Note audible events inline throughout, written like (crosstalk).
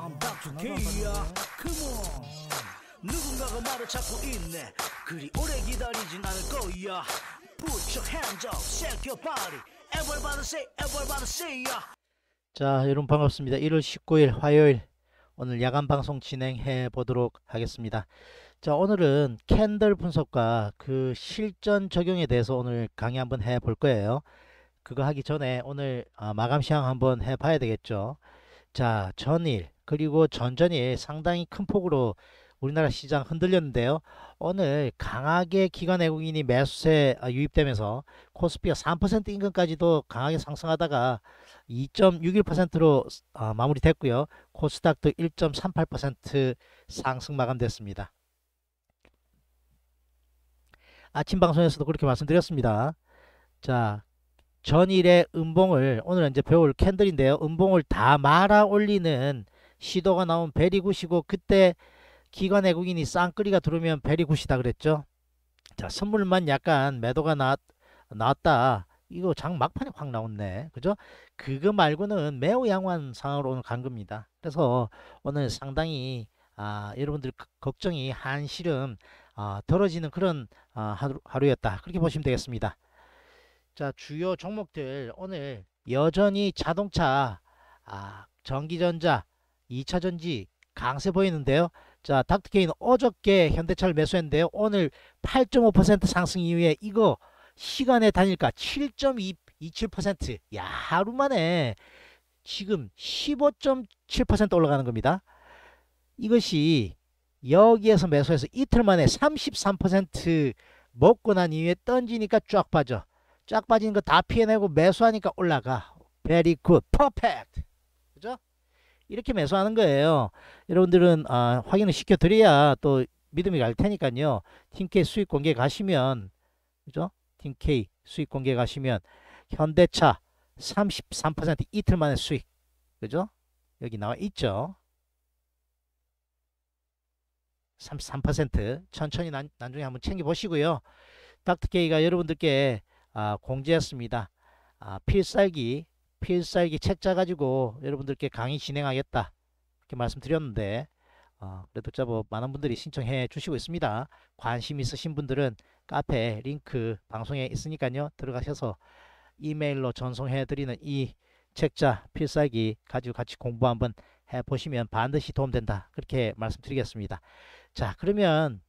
I'm back to K야 Come on 누군가가 나를 찾고 있네 그리 오래 기다리진 않을 거야 Put your hands up, shake your body Everybody say, everybody say yeah. 자 여러분 반갑습니다 1월 19일 화요일 오늘 야간 방송 진행해 보도록 하겠습니다 자 오늘은 캔들 분석과 그 실전 적용에 대해서 오늘 강의 한번 해볼 거예요 그거 하기 전에 오늘 아, 마감 시황 한번 해봐야 되겠죠. 자, 전일, 그리고 전전이 상당히 큰 폭으로 우리나라 시장 흔들렸는데요. 오늘 강하게 기관 외국인이 매수세 아, 유입되면서 코스피가 3% 인근까지도 강하게 상승하다가 2.61%로 아, 마무리됐고요. 코스닥도 1.38% 상승 마감됐습니다. 아침 방송에서도 그렇게 말씀드렸습니다. 자, 전일의 음봉을 오늘 이제 배울 캔들인데요. 음봉을 다 말아 올리는 시도가 나온 베리굿이고 그때 기관 외국인이 쌍끌이가 들어오면 베리굿이다 그랬죠. 자 선물만 약간 매도가 나, 나왔다. 이거 장 막판에 확 나왔네. 그죠? 그거 말고는 매우 양호한 상황으로 오늘 간 겁니다. 그래서 오늘 상당히 아, 여러분들 걱정이 한시름 아, 덜어지는 그런 아, 하루, 하루였다. 그렇게 보시면 되겠습니다. 자 주요 종목들 오늘 여전히 자동차, 아, 전기전자, 2차전지 강세 보이는데요. 자, 닥터케인 어저께 현대차를 매수했는데요. 오늘 8.5% 상승 이후에 이거 시간에단일까7.27% 야, 하루 만에 지금 15.7% 올라가는 겁니다. 이것이 여기에서 매수해서 이틀 만에 33% 먹고 난 이후에 던지니까 쫙 빠져. 쫙 빠지는 거 다 피해내고 매수하니까 올라가. 베리 굿. 퍼펙트. 그죠? 이렇게 매수하는 거예요. 여러분들은 아, 확인을 시켜드려야 또 믿음이 갈 테니까요. 팀K 수익 공개 가시면 그죠? 팀K 수익 공개 가시면 현대차 33% 이틀 만에 수익 그죠? 여기 나와 있죠. 33% 천천히 난, 중에 한번 챙겨보시고요. 닥터이가 여러분들께 아, 공지했습니다. 아, 필살기 필살기 책자가지고 여러분들께 강의 진행하겠다 이렇게 말씀드렸는데 어, 그래도 짜뭐 많은 분들이 신청해 주시고 있습니다. 관심 있으신 분들은 카페 링크 방송에 있으니까요. 들어가셔서 이메일로 전송해 드리는 이 책자 필살기 가지고 같이 공부 한번 해 보시면 반드시 도움된다. 그렇게 말씀드리겠습니다. 자, 그러면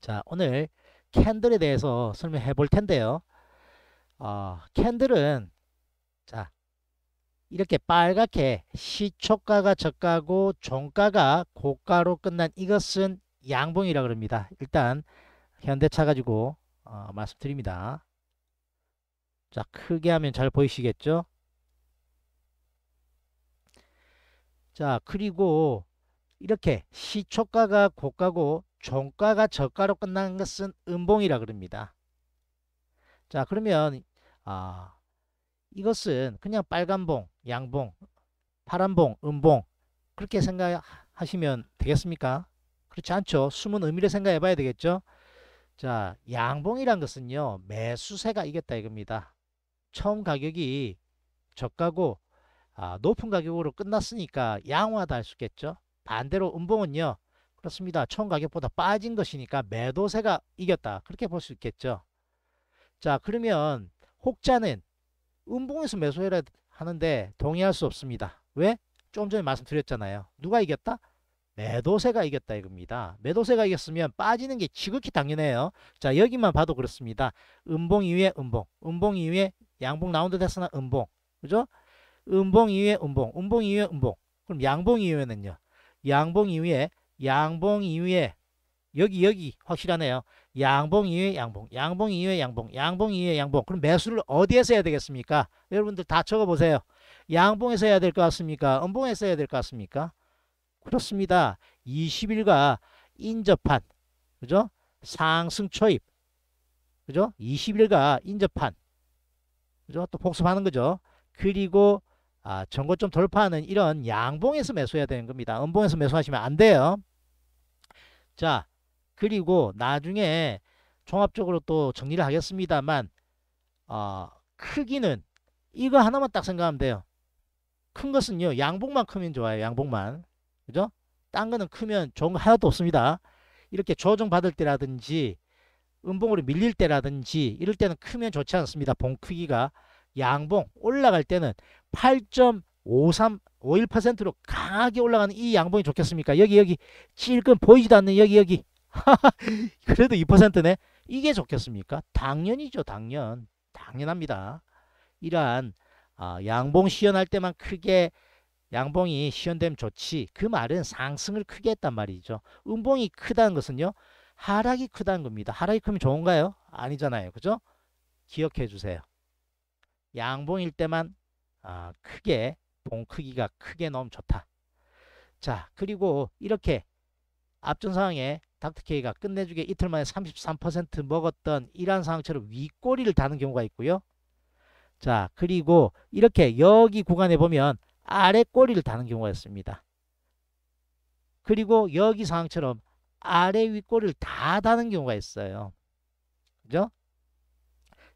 자, 오늘 캔들에 대해서 설명해 볼 텐데요. 어, 캔들은 자, 이렇게 빨갛게 시초가가 저가고 종가가 고가로 끝난 이것은 양봉이라 그럽니다. 일단 현대차 가지고 어, 말씀드립니다. 자 크게 하면 잘 보이시겠죠? 자 그리고 이렇게 시초가가 고가고 종가가 저가로 끝난 것은 음봉이라 그럽니다. 자 그러면 아 이것은 그냥 빨간봉 양봉, 파란봉, 음봉 그렇게 생각하시면 되겠습니까? 그렇지 않죠. 숨은 의미를 생각해 봐야 되겠죠. 자, 양봉이란 것은요. 매수세가 이겼다 이겁니다. 처음 가격이 저가고 아, 높은 가격으로 끝났으니까 양호하다 할수 있겠죠. 반대로 음봉은요. 그렇습니다. 처음 가격보다 빠진 것이니까 매도세가 이겼다. 그렇게 볼 수 있겠죠. 자, 그러면 혹자는 음봉에서 매수해라 하는데 동의할 수 없습니다. 왜? 좀 전에 말씀드렸잖아요. 누가 이겼다? 매도세가 이겼다 이겁니다. 매도세가 이겼으면 빠지는 게 지극히 당연해요. 자 여기만 봐도 그렇습니다. 음봉 이후에 음봉, 음봉 이후에 양봉 나온 듯 했으나 음봉, 그죠? 음봉 이후에 음봉, 음봉 이후에 음봉. 그럼 양봉 이후에는요. 양봉 이후에, 양봉 이후에 여기 여기 확실하네요. 양봉 이외 양봉, 양봉 이외 양봉, 양봉 이외 양봉. 그럼 매수를 어디에서 해야 되겠습니까? 여러분들 다 적어보세요. 양봉에서 해야 될 것 같습니까? 음봉에서 해야 될 것 같습니까? 그렇습니다. 20일과 인접한, 그죠? 상승 초입, 그죠? 20일과 인접한, 그죠? 또 복습하는 거죠. 그리고 아, 전고점 돌파하는 이런 양봉에서 매수해야 되는 겁니다. 음봉에서 매수하시면 안 돼요. 자, 그리고 나중에 종합적으로 또 정리를 하겠습니다만 어, 크기는 이거 하나만 딱 생각하면 돼요. 큰 것은요. 양복만 크면 좋아요. 양복만. 그죠? 딴 거는 크면 좋은 거 하나도 없습니다. 이렇게 조정받을 때라든지 음봉으로 밀릴 때라든지 이럴 때는 크면 좋지 않습니다. 봉 크기가 양봉 올라갈 때는 8.53 51%로 강하게 올라가는 이 양봉이 좋겠습니까? 여기 여기 찔끔 보이지도 않는 여기 여기 (laughs) 그래도 2%네. 이게 좋겠습니까? 당연이죠. 당연. 당연합니다. 이러한 어, 양봉 시연할 때만 크게 양봉이 시연되면 좋지. 그 말은 상승을 크게 했단 말이죠. 음봉이 크다는 것은요. 하락이 크다는 겁니다. 하락이 크면 좋은가요? 아니잖아요. 그죠? 기억해 주세요. 양봉일 때만 어, 크게 봉 크기가 크게 너무 좋다. 자 그리고 이렇게 앞전 상황에 닥터케이가 끝내주게 이틀 만에 33% 먹었던 이러한 상황처럼 윗꼬리를 다는 경우가 있고요. 자 그리고 이렇게 여기 구간에 보면 아래 꼬리를 다는 경우가 있습니다. 그리고 여기 상황처럼 아래 윗꼬리를 다 다는 경우가 있어요. 그죠?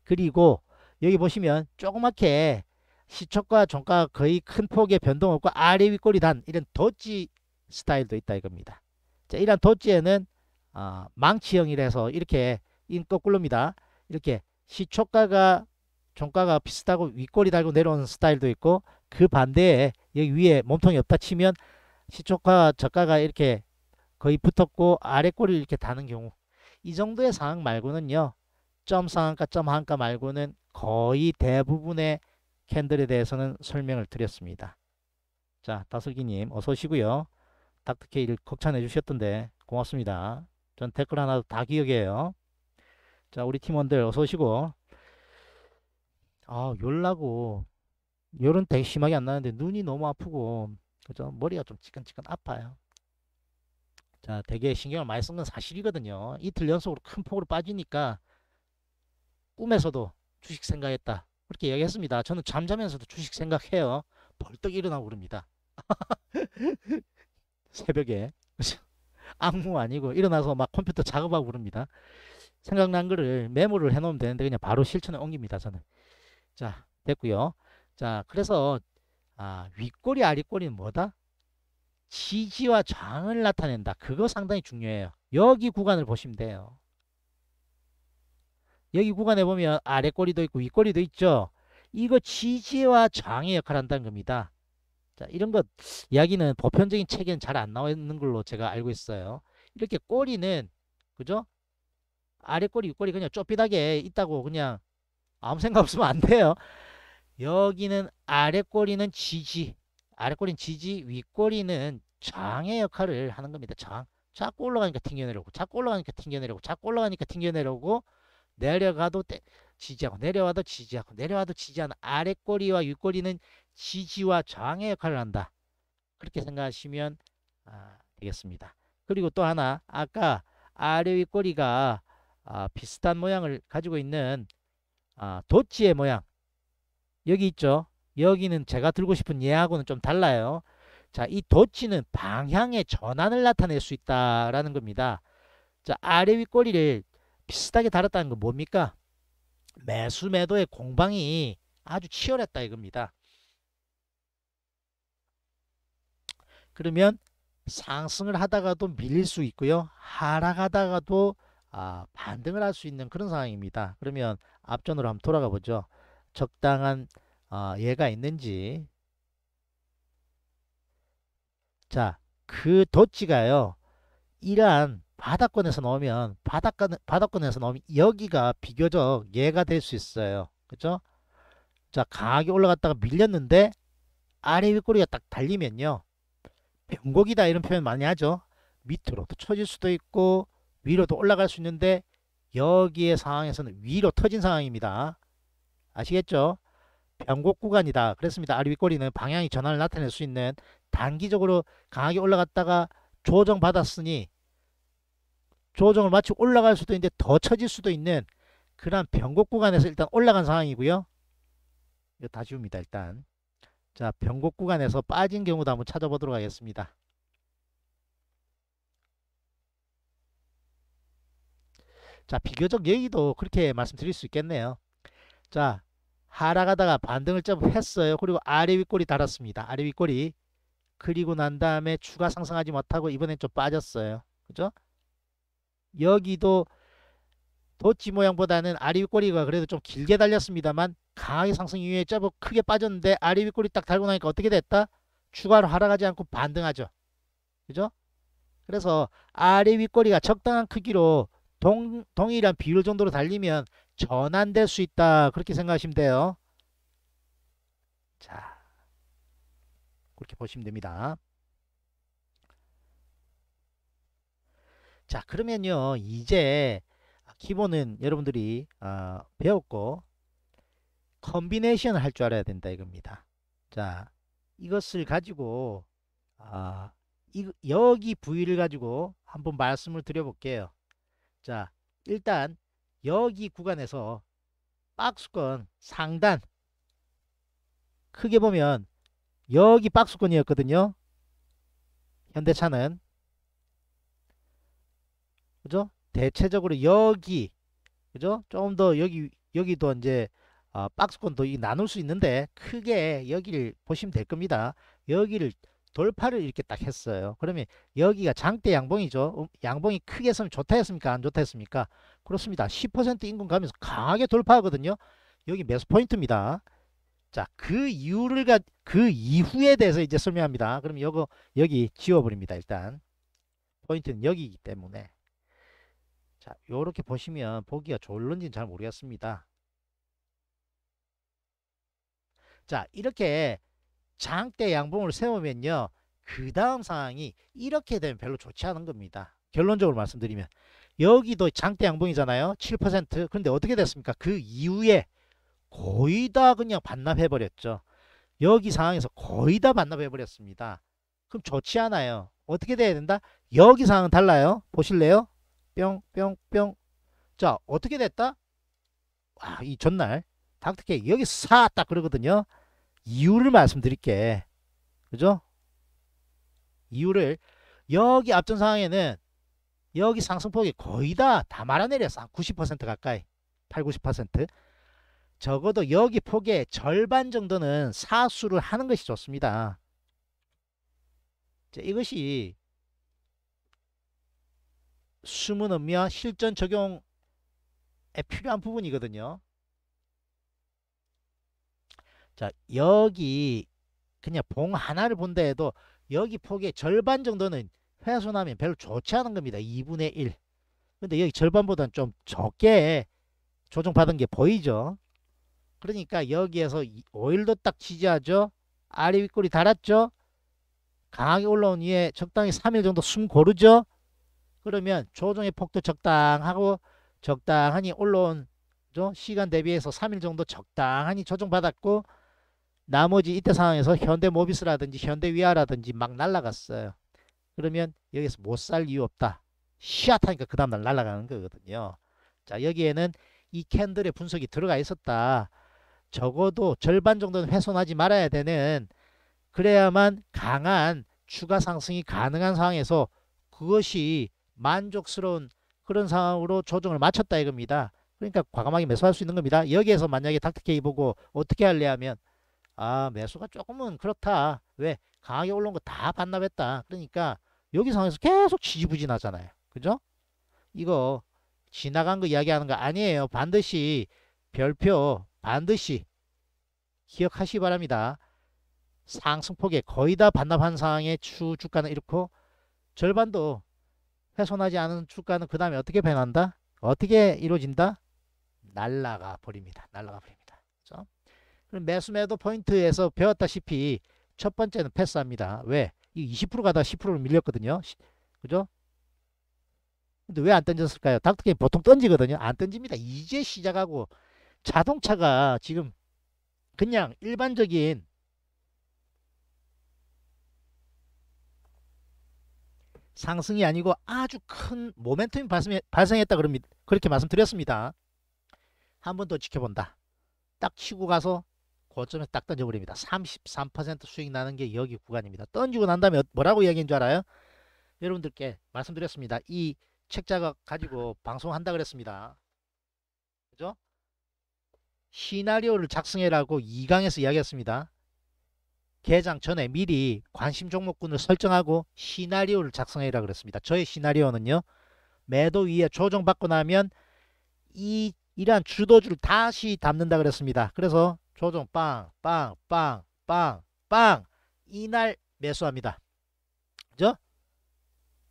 그리고 여기 보시면 조그맣게 시초가 종가 거의 큰 폭의 변동 없고 아래 윗꼬리 단 이런 도지 스타일도 있다 이겁니다. 자, 이런 도지에는 어, 망치형이라서 이렇게 인거꾸릅니다 이렇게 시초가가 종가가 비슷하고 윗골이 달고 내려오는 스타일도 있고 그 반대에 여기 위에 몸통이 없다 치면 시초가 저가가 이렇게 거의 붙었고 아래 골리 이렇게 다는 경우 이 정도의 상황 말고는요 점 상한가 점 하한가 말고는 거의 대부분의 캔들에 대해서는 설명을 드렸습니다 자 다슬기님 어서 오시고요 닥터케이를 걱정해 주셨던데 고맙습니다 전 댓글 하나도 다 기억해요. 자, 우리 팀원들 어서 오시고. 아, 열나고. 열은 되게 심하게 안 나는데 눈이 너무 아프고. 그죠? 머리가 좀 지끈지끈 아파요. 자, 되게 신경을 많이 쓴 건 사실이거든요. 이틀 연속으로 큰 폭으로 빠지니까 꿈에서도 주식 생각했다. 그렇게 이야기했습니다. 저는 잠자면서도 주식 생각해요. 벌떡 일어나고 그럽니다. (laughs) 새벽에. 악무 아니고 일어나서 막 컴퓨터 작업하고 그럽니다. 생각난 거를 메모를 해놓으면 되는데 그냥 바로 실천에 옮깁니다. 저는. 자 됐고요. 자 그래서 아, 윗꼬리 아랫꼬리는 뭐다? 지지와 저항을 나타낸다. 그거 상당히 중요해요. 여기 구간을 보시면 돼요. 여기 구간에 보면 아랫꼬리도 있고 윗꼬리도 있죠. 이거 지지와 저항의 역할을 한다는 겁니다. 자, 이런 것 이야기는 보편적인 책에는 잘 안 나와 있는 걸로 제가 알고 있어요. 이렇게 꼬리는 그죠? 아래 꼬리, 윗꼬리 그냥 쪼삐하게 있다고 그냥 아무 생각 없으면 안 돼요. 여기는 아래 꼬리는 지지, 아래 꼬리는 지지, 윗꼬리는 장의 역할을 하는 겁니다. 장. 자꾸 올라가니까 튕겨내려고, 자꾸 올라가니까 튕겨내려고, 자꾸 올라가니까 튕겨내려고 내려가도 때, 지지하고 내려와도 지지하고 내려와도 지지하는 아래꼬리와 윗꼬리는 지지와 저항의 역할을 한다. 그렇게 생각하시면 아, 되겠습니다. 그리고 또 하나 아까 아래 윗꼬리가 아, 비슷한 모양을 가지고 있는 아, 도치의 모양 여기 있죠. 여기는 제가 들고 싶은 예하고는좀 달라요. 자, 이 도치는 방향의 전환을 나타낼 수 있다라는 겁니다. 자, 아래 윗꼬리를 비슷하게 달았다는 건 뭡니까? 매수 매도의 공방이 아주 치열했다 이겁니다. 그러면 상승을 하다가도 밀릴 수 있고요. 하락하다가도 아, 반등을 할 수 있는 그런 상황입니다. 그러면 앞전으로 한번 돌아가 보죠. 적당한 어, 예가 있는지 자, 그 도치가요. 이러한 바닥권에서 나오면바닷권 바닥권에서 나오면 여기가 비교적 얘가 될 수 있어요. 그렇죠? 자 강하게 올라갔다가 밀렸는데 아래 윗꼬리가 딱 달리면요. 변곡이다 이런 표현 많이 하죠. 밑으로 도쳐질 수도 있고 위로도 올라갈 수 있는데 여기의 상황에서는 위로 터진 상황입니다. 아시겠죠? 변곡 구간이다. 그랬습니다. 아래 윗꼬리는 방향이 전환을 나타낼 수 있는 단기적으로 강하게 올라갔다가 조정받았으니 조정을 마치 올라갈 수도 있는데 더 처질 수도 있는 그런 변곡 구간에서 일단 올라간 상황이고요. 이거 다 지웁니다. 일단 자 변곡 구간에서 빠진 경우도 한번 찾아보도록 하겠습니다. 자 비교적 얘기도 그렇게 말씀드릴 수 있겠네요. 자 하락하다가 반등을 좀 했어요. 그리고 아래 윗골이 달았습니다. 아래 윗골이 그리고 난 다음에 추가 상승하지 못하고 이번엔 좀 빠졌어요. 그죠? 여기도 도치 모양보다는 아리 윗꼬리가 그래도 좀 길게 달렸습니다만 강하게 상승 이후에 짧고 크게 빠졌는데 아리 윗꼬리 딱 달고 나니까 어떻게 됐다? 추가로 하락하지 않고 반등하죠. 그죠? 그래서 아래 윗꼬리가 적당한 크기로 동, 동일한 비율 정도로 달리면 전환될 수 있다. 그렇게 생각하시면 돼요. 자, 그렇게 보시면 됩니다. 자 그러면요 이제 기본은 여러분들이 어, 배웠고 컨비네이션을 할 줄 알아야 된다 이겁니다. 자 이것을 가지고 어, 이, 여기 부위를 가지고 한번 말씀을 드려볼게요. 자 일단 여기 구간에서 박수권 상단 크게 보면 여기 박수권이었거든요. 현대차는 그죠? 대체적으로 여기 그죠? 조금 더 여기 여기도 이제 어, 아, 박스권도 이 나눌 수 있는데 크게 여기를 보시면 될 겁니다. 여기를 돌파를 이렇게 딱 했어요. 그러면 여기가 장대 양봉이죠. 음, 양봉이 크게 서면 좋다 했습니까? 안 좋다 했습니까? 그렇습니다. 10% 인근 가면서 강하게 돌파하거든요. 여기 매수 포인트입니다. 자, 그 이유를 가, 그 이후에 대해서 이제 설명합니다. 그럼 여거 여기 지워버립니다. 일단 포인트는 여기이기 때문에 자, 요렇게 보시면 보기가 좋을런지는 잘 모르겠습니다. 자, 이렇게 장대 양봉을 세우면요. 그 다음 상황이 이렇게 되면 별로 좋지 않은 겁니다. 결론적으로 말씀드리면 여기도 장대 양봉이잖아요. 7% 그런데 어떻게 됐습니까? 그 이후에 거의 다 그냥 반납해버렸죠. 여기 상황에서 거의 다 반납해버렸습니다. 그럼 좋지 않아요. 어떻게 돼야 된다? 여기 상황은 달라요. 보실래요? 뿅, 뿅, 뿅. 자, 어떻게 됐다? 와이 전날 닥터케이 여기 사 딱 그러거든요. 이유를 말씀드릴게. 그죠? 이유를 여기 앞전 상황에는 여기 상승폭이 거의 다 다 말아내렸어. 90% 가까이. 8, 90%. 적어도 여기 폭의 절반 정도는 사수를 하는 것이 좋습니다. 자, 이것이 숨은 음미와 실전 적용에 필요한 부분이거든요. 자, 여기 그냥 봉 하나를 본다 해도 여기 폭의 절반 정도는 훼손하면 별로 좋지 않은 겁니다. 2분의 1. 근데 여기 절반보다는 좀 적게 조정받은 게 보이죠. 그러니까 여기에서 오일도 딱 지지하죠. 아래 윗골이 달았죠. 강하게 올라온 위에 적당히 3일 정도 숨 고르죠. 그러면 조정의 폭도 적당하고 적당하니 올라온 시간 대비해서 3일 정도 적당하니 조정받았고 나머지 이때 상황에서 현대 모비스라든지 현대 위아라든지 막 날라갔어요. 그러면 여기서 못 살 이유 없다. 시앗하니까 그 다음날 날라가는 거거든요. 자 여기에는 이 캔들의 분석이 들어가 있었다. 적어도 절반 정도는 훼손하지 말아야 되는 그래야만 강한 추가 상승이 가능한 상황에서 그것이 만족스러운 그런 상황으로 조정을 마쳤다 이겁니다. 그러니까 과감하게 매수할 수 있는 겁니다. 여기에서 만약에 닥터케이 보고 어떻게 할래 하면 아 매수가 조금은 그렇다. 왜? 강하게 올라온 거 다 반납했다. 그러니까 여기 상황에서 계속 지지부진하잖아요. 그죠? 이거 지나간 거 이야기하는 거 아니에요. 반드시 별표 반드시 기억하시기 바랍니다. 상승폭에 거의 다 반납한 상황에 추 주가는 이렇고 절반도 훼손하지 않은 주가는 그 다음에 어떻게 변한다? 어떻게 이루어진다? 날라가 버립니다. 날라가 버립니다. 그렇죠? 그럼 매수매도 포인트에서 배웠다시피 첫 번째는 패스합니다. 왜? 이 20% 가다 1 0를 밀렸거든요. 그죠? 근데 왜 안 던졌을까요? 닥터게임 보통 던지거든요. 안 던집니다. 이제 시작하고 자동차가 지금 그냥 일반적인 상승이 아니고 아주 큰 모멘텀이 발생, 했다그 그렇게 말씀드렸습니다. 한 번 더 지켜본다. 딱 치고 가서 고점에딱 던져버립니다. 33% 수익 나는 게 여기 구간입니다. 던지고 난 다음에 뭐라고 이야기인 줄 알아요? 여러분들께 말씀드렸습니다. 이 책자가 가지고 방송한다 그랬습니다. 그죠? 시나리오를 작성해라고 2강에서 이야기했습니다. 개장 전에 미리 관심 종목군을 설정하고 시나리오를 작성해라 그랬습니다. 저의 시나리오는요. 매도 위에 조정받고 나면 이 이러한 주도주를 다시 담는다 그랬습니다. 그래서 조정 빵 빵 빵빵빵 이날 매수합니다. 그죠?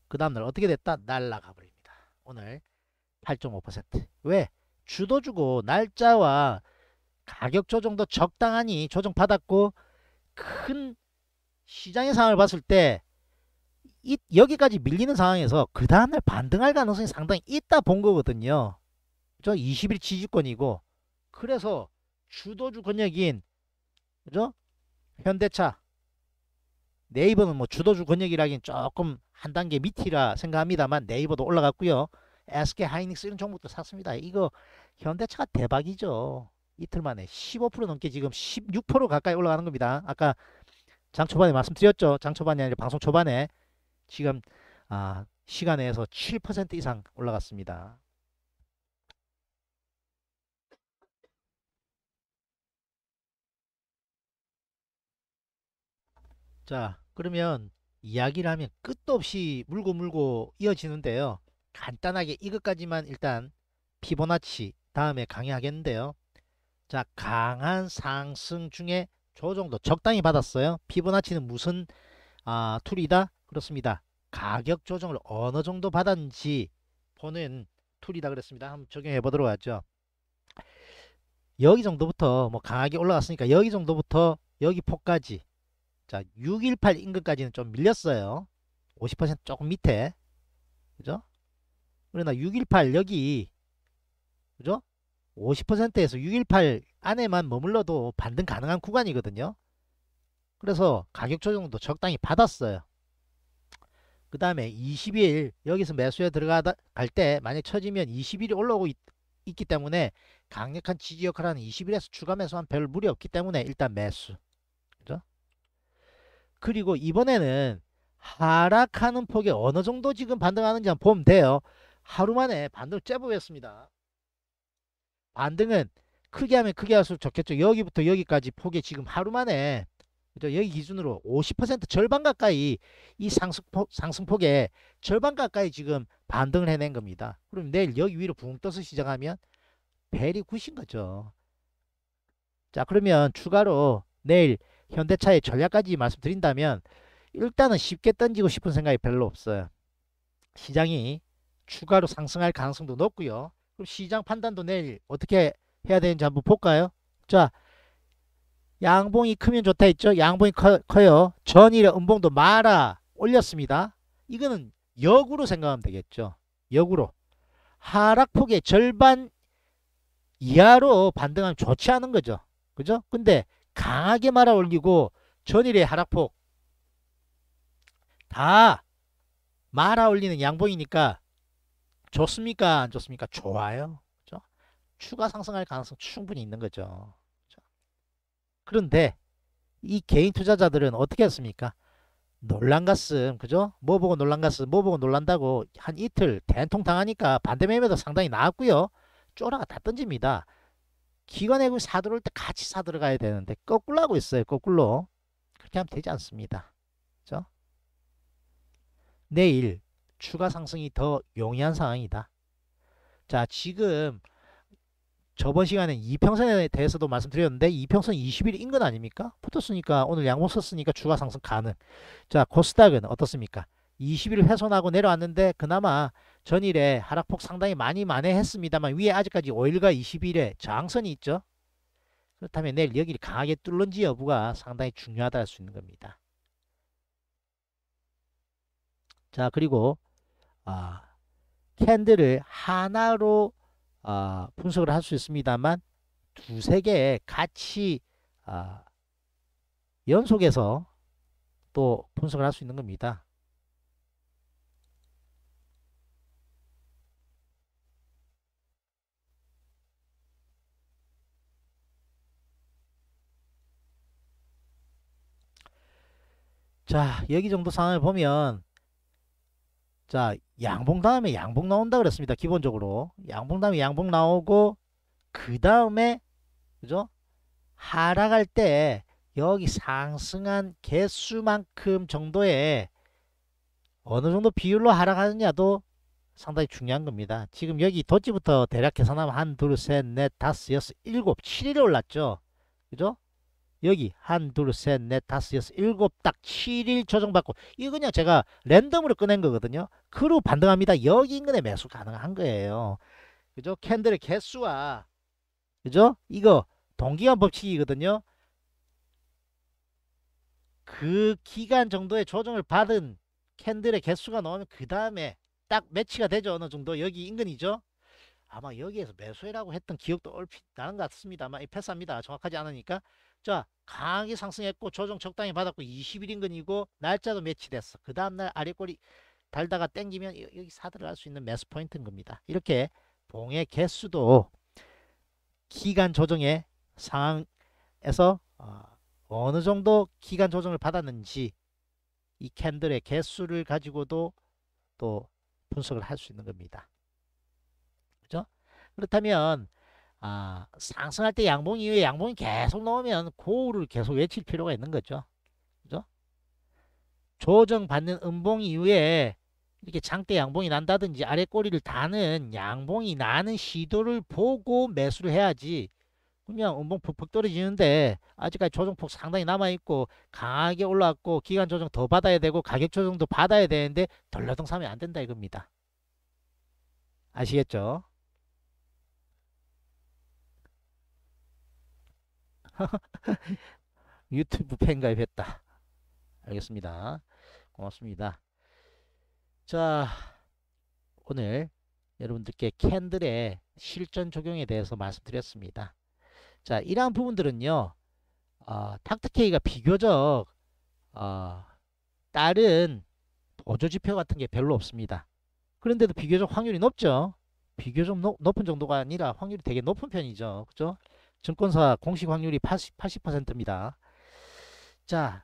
그 다음날 어떻게 됐다? 날라가 버립니다. 오늘 8.5% 왜? 주도주고 날짜와 가격 조정도 적당하니 조정받았고 큰 시장의 상황을 봤을 때 이, 여기까지 밀리는 상황에서 그 다음날 반등할 가능성이 상당히 있다 본 거거든요. 저 20일 지지권이고 그래서 주도주 권역인 그죠? 현대차 네이버는 뭐 주도주 권역이라긴 조금 한 단계 밑이라 생각합니다만 네이버도 올라갔고요. SK 하이닉스 이런 종목도 샀습니다. 이거 현대차가 대박이죠. 이틀 만에 15% 넘게 지금 16% 가까이 올라가는 겁니다. 아까 장 초반에 말씀드렸죠. 장 초반이 아니라 방송 초반에 지금 아, 시간에서 7% 이상 올라갔습니다. 자 그러면 이야기를 하면 끝도 없이 물고 물고 이어지는데요. 간단하게 이것까지만 일단 피보나치 다음에 강의하겠는데요. 자 강한 상승 중에 저 정도 적당히 받았어요. 피보나치는 무슨 아, 툴이다? 그렇습니다. 가격 조정을 어느 정도 받았는지 보는 툴이다 그랬습니다. 한번 적용해 보도록 하죠. 여기 정도부터 뭐 강하게 올라갔으니까 여기 정도부터 여기 폭까지 자618 인근까지는 좀 밀렸어요. 50% 조금 밑에 그죠? 그러나 618 여기 그죠? 50%에서 618 안에만 머물러도 반등 가능한 구간이거든요. 그래서 가격 조정도 적당히 받았어요. 그 다음에 22일 여기서 매수에 들어갈 때 만약 처지면 20일이 올라오고 있, 기 때문에 강력한 지지 역할 하는 20일에서 추가 매수한 별 무리 없기 때문에 일단 매수. 그죠? 그리고 이번에는 하락하는 폭이 어느 정도 지금 반등하는지 한번 보면 돼요. 하루 만에 반등을 째보겠습니다. 반등은 크게 하면 크게 할수록 좋겠죠. 여기부터 여기까지 폭이 지금 하루 만에 여기 기준으로 50% 절반 가까이 이 상승폭, 상승폭의 절반 가까이 지금 반등을 해낸 겁니다. 그럼 내일 여기 위로 붕 떠서 시작하면 벨이 굳인 거죠. 자 그러면 추가로 내일 현대차의 전략까지 말씀드린다면 일단은 쉽게 던지고 싶은 생각이 별로 없어요. 시장이 추가로 상승할 가능성도 높고요. 그럼 시장 판단도 내일 어떻게 해야 되는지 한번 볼까요? 자, 양봉이 크면 좋다 했죠? 양봉이 커, 커요. 전일의 음봉도 말아 올렸습니다. 이거는 역으로 생각하면 되겠죠. 역으로. 하락폭의 절반 이하로 반등하면 좋지 않은 거죠. 그죠? 근데 강하게 말아 올리고 전일의 하락폭 다 말아 올리는 양봉이니까 좋습니까? 안 좋습니까? 좋아요. 그죠? 추가 상승할 가능성 충분히 있는 거죠. 그죠? 그런데 이 개인 투자자들은 어떻게 했습니까? 놀란 갔음, 그죠? 뭐 보고 놀란 갔음, 뭐 보고 놀란다고 한 이틀 대통 당하니까 반대 매매도 상당히 나왔고요. 쫄아가다 던집니다. 기관액을 그 사들어올 때 같이 사들어가야 되는데 거꾸로 하고 있어요. 거꾸로. 그렇게 하면 되지 않습니다. 그죠? 내일 추가 상승이 더 용이한 상황이다. 자 지금 저번 시간에 이평선에 대해서도 말씀드렸는데 이평선 20일 인근 아닙니까? 붙었으니까 오늘 양봉 썼으니까 추가 상승 가능. 자 코스닥은 어떻습니까? 20일 훼손하고 내려왔는데 그나마 전일에 하락폭 상당히 많이 만회했습니다만 위에 아직까지 5일과 20일에 저항선이 있죠. 그렇다면 내일 여기를 강하게 뚫는지 여부가 상당히 중요하다 할 수 있는 겁니다. 자 그리고 아, 캔들을 하나로 아, 분석을 할 수 있습니다만 두세 개 같이 아, 연속해서 또 분석을 할 수 있는 겁니다. 자 여기 정도 상황을 보면 자 양봉 다음에 양봉 나온다 그랬습니다 기본적으로 양봉 다음에 양봉 나오고 그 다음에 그죠 하락할 때 여기 상승한 개수만큼 정도의 어느 정도 비율로 하락하느냐도 상당히 중요한 겁니다. 지금 여기 도지부터 대략 계산하면 한, 둘, 셋, 넷, 다섯, 여섯, 일곱, 칠일이 올랐죠. 그죠? 여기 한, 둘, 셋, 넷, 다섯, 여섯, 일곱 딱 7일 조정받고 이거 그냥 제가 랜덤으로 꺼낸 거거든요. 그로 반등합니다. 여기 인근에 매수 가능한 거예요. 그죠? 캔들의 개수와 그죠? 이거 동기간 법칙이거든요. 그 기간 정도의 조정을 받은 캔들의 개수가 나오면 그 다음에 딱 매치가 되죠. 어느 정도 여기 인근이죠. 아마 여기에서 매수해라고 했던 기억도 얼핏 나는 것 같습니다만 아 패스합니다. 정확하지 않으니까. 자 강하게 상승했고 조정 적당히 받았고 20일 인근이고 날짜도 매치됐어. 그 다음날 아래꼬리 달다가 땡기면 여기 사들을 할수 있는 매스 포인트인 겁니다. 이렇게 봉의 개수도 기간 조정의 상황에서 어, 어느 정도 기간 조정을 받았는지 이 캔들의 개수를 가지고도 또 분석을 할 수 있는 겁니다. 그죠? 렇 그렇다면 아, 상승할 때 양봉 이후에 양봉이 계속 나오면 고우를 계속 외칠 필요가 있는 거죠. 그죠? 조정받는 음봉 이후에 이렇게 장대 양봉이 난다든지 아래 꼬리를 다는 양봉이 나는 시도를 보고 매수를 해야지 그냥 음봉 푹푹 떨어지는데 아직까지 조정폭 상당히 남아있고 강하게 올라왔고 기간 조정 더 받아야 되고 가격 조정도 받아야 되는데 덜러덩 사면 안 된다 이겁니다. 아시겠죠? (laughs) 유튜브 팬가입했다. 알겠습니다. 고맙습니다. 자, 오늘 여러분들께 캔들의 실전 적용에 대해서 말씀드렸습니다. 자, 이러한 부분들은요. 어, 탁트K가 비교적 어, 다른 보조지표 같은 게 별로 없습니다. 그런데도 비교적 확률이 높죠. 비교적 높, 높은 정도가 아니라 확률이 되게 높은 편이죠. 그죠? 렇 증권사 공식 확률이 80, 80%입니다. 자,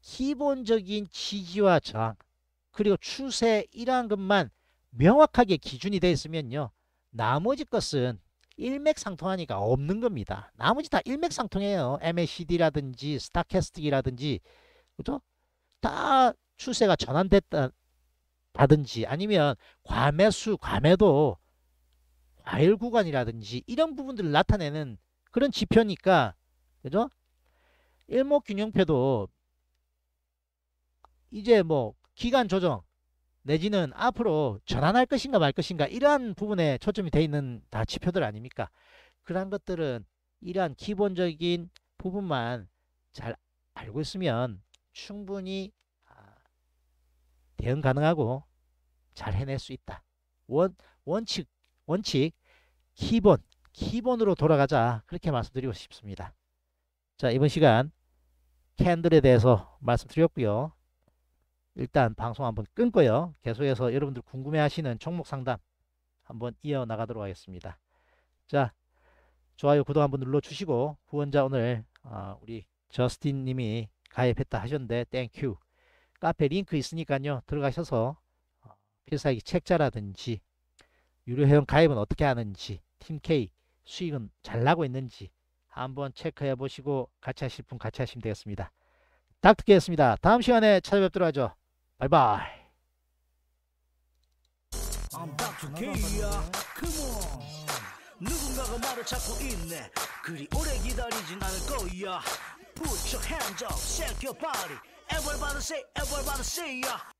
기본적인 지지와 저항 그리고 추세 이러한 것만 명확하게 기준이 되어 있으면요. 나머지 것은 일맥상통하니까 없는 겁니다. 나머지 다 일맥상통해요. MACD라든지 스타캐스틱이라든지 그죠? 다 추세가 전환됐다든지 아니면 과매수, 과매도 과일 구간이라든지 이런 부분들을 나타내는 그런 지표니까 그죠? 일목균형표도 이제 뭐 기간 조정 내지는 앞으로 전환할 것인가 말 것인가 이러한 부분에 초점이 돼 있는 다 지표들 아닙니까? 그러한 것들은 이러한 기본적인 부분만 잘 알고 있으면 충분히 아, 대응 가능하고 잘 해낼 수 있다. 원, 원칙, 원칙, 기본, 기본으로 돌아가자 그렇게 말씀드리고 싶습니다. 자 이번 시간 캔들에 대해서 말씀드렸고요. 일단 방송 한번 끊고요. 계속해서 여러분들 궁금해하시는 종목 상담 한번 이어나가도록 하겠습니다. 자 좋아요 구독 한번 눌러주시고 후원자 오늘 어, 우리 저스틴 님이 가입했다 하셨는데 땡큐 카페 링크 있으니까요. 들어가셔서 어, 필살기 책자라든지 유료 회원 가입은 어떻게 하는지 팀케이 수익은 잘 나고 있는지 한번 체크해 보시고 같이 하실 분 같이 하시면 되겠습니다. 닥터케였습니다. 다음 시간에 찾아뵙도록 하죠. 바이바이. 누군가가 말을 찾고 있네 그리 오래 기다리진 않을 거야 Put your hands up, shake your body Everybody say, everybody say